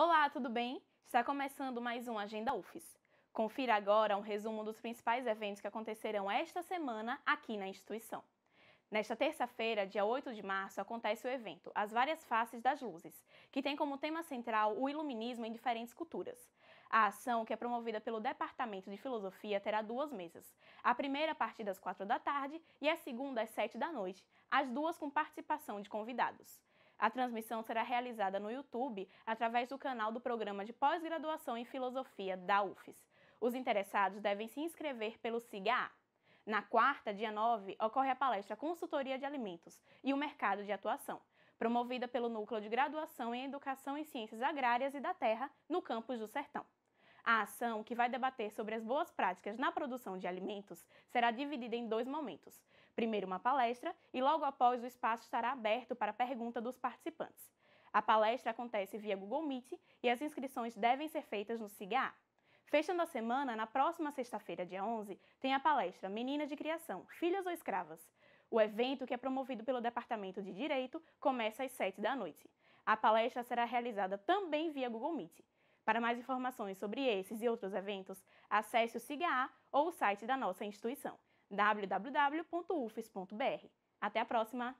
Olá, tudo bem? Está começando mais um Agenda UFES. Confira agora um resumo dos principais eventos que acontecerão esta semana aqui na instituição. Nesta terça-feira, dia 8 de março, acontece o evento As Várias Faces das Luzes, que tem como tema central o iluminismo em diferentes culturas. A ação, que é promovida pelo Departamento de Filosofia, terá duas mesas. A primeira a partir das 4 da tarde e a segunda às 7 da noite, as duas com participação de convidados. A transmissão será realizada no YouTube através do canal do Programa de Pós-Graduação em Filosofia da UFES. Os interessados devem se inscrever pelo SIGA. Na quarta, dia 9, ocorre a palestra Consultoria de Alimentos e o Mercado de Atuação, promovida pelo Núcleo de Graduação em Educação em Ciências Agrárias e da Terra, no campus do Sertão. A ação, que vai debater sobre as boas práticas na produção de alimentos, será dividida em dois momentos. Primeiro, uma palestra, e logo após, o espaço estará aberto para pergunta dos participantes. A palestra acontece via Google Meet e as inscrições devem ser feitas no SIGA. Fechando a semana, na próxima sexta-feira, dia 11, tem a palestra Meninas de Criação, Filhas ou Escravas. O evento, que é promovido pelo Departamento de Direito, começa às 7 da noite. A palestra será realizada também via Google Meet. Para mais informações sobre esses e outros eventos, acesse o SIGA ou o site da nossa instituição, www.ufes.br. Até a próxima!